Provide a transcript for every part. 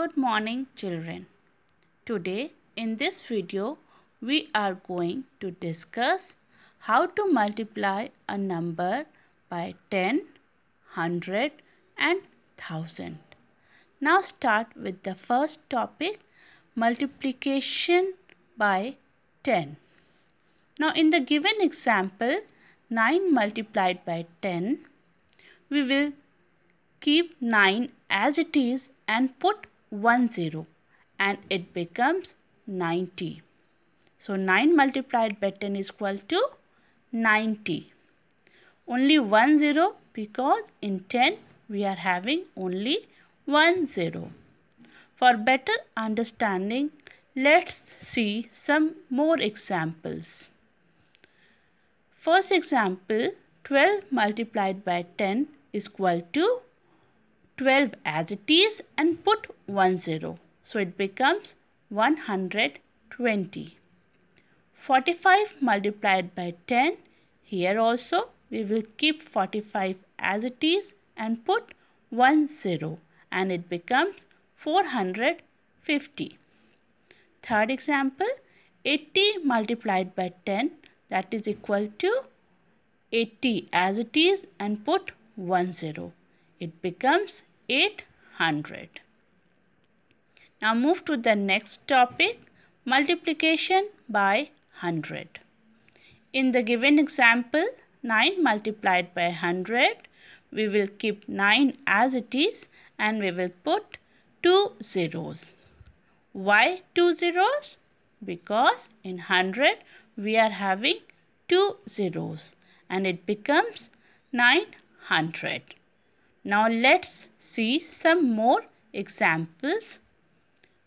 Good morning children. Today in this video we are going to discuss how to multiply a number by 10, 100 and 1000. Now start with the first topic multiplication by 10. Now in the given example 9 multiplied by 10 we will keep 9 as it is and put 1 0 and it becomes 90. So 9 multiplied by 10 is equal to 90. Only 1 0 because in 10 we are having only 1 0. For better understanding, let's see some more examples. First example 12 multiplied by 10 is equal to 12 as it is and put 1 0. So it becomes 120. 45 multiplied by 10. Here also we will keep 45 as it is and put 1 0 and it becomes 450. Third example 80 multiplied by 10 that is equal to 80 as it is and put 1 0. It becomes 800. Now move to the next topic multiplication by 100. In the given example 9 multiplied by 100 we will keep 9 as it is and we will put 2 zeros. Why 2 zeros? Because in 100 we are having 2 zeros and it becomes 900. Now let's see some more examples.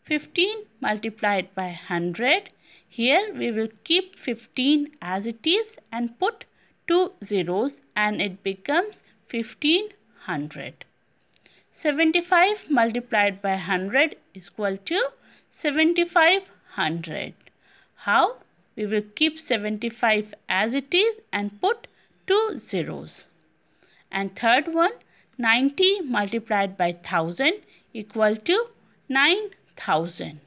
15 multiplied by 100. Here we will keep 15 as it is and put 2 zeros and it becomes 1500. 75 multiplied by 100 is equal to 7500. How? We will keep 75 as it is and put 2 zeros. And third one 90 multiplied by 1000 equal to 9000.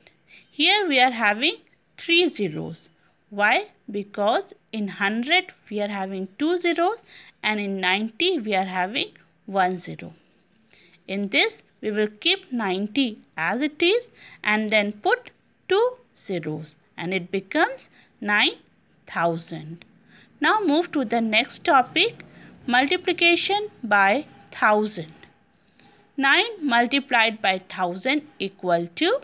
Here we are having 3 zeros. Why? Because in 100 we are having 2 zeros and in 90 we are having 1 zero. In this we will keep 90 as it is and then put 2 zeros and it becomes 9000. Now move to the next topic multiplication by 1000. 9 multiplied by 1000 equal to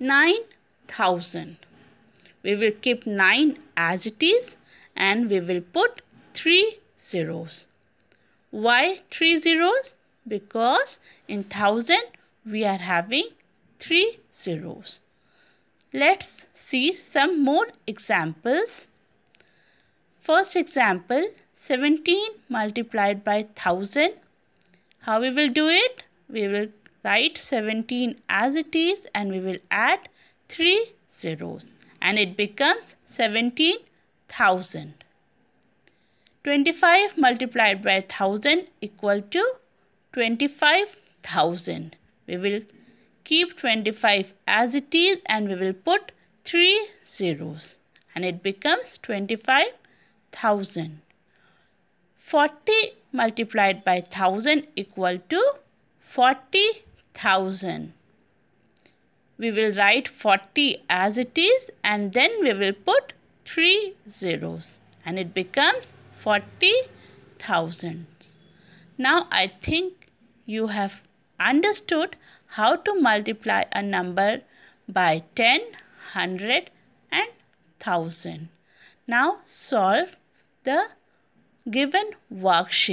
9000. We will keep 9 as it is and we will put 3 zeros. Why 3 zeros? Because in 1000 we are having 3 zeros. Let's see some more examples. First example 17 multiplied by 1000. How we will do it? We will write 17 as it is and we will add 3 zeros and it becomes 17,000. 25 multiplied by 1000 equal to 25,000. We will keep 25 as it is and we will put 3 zeros and it becomes 25,000. 1000. 40 multiplied by 1000 equal to 40,000. We will write 40 as it is and then we will put 3 zeros and it becomes 40,000. Now I think you have understood how to multiply a number by 10, 100 and 1000. Now solve the given worksheet.